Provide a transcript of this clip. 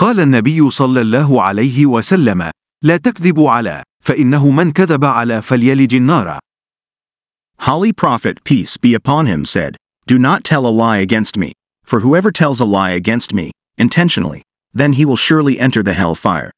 قال النبي صلى الله عليه وسلم لا تكذبوا على فإنه من كذب على فليلج النار Holy Prophet, peace be upon him, said, Do not tell a lie against me, for whoever tells a lie against me, intentionally, then he will surely enter the hell fire.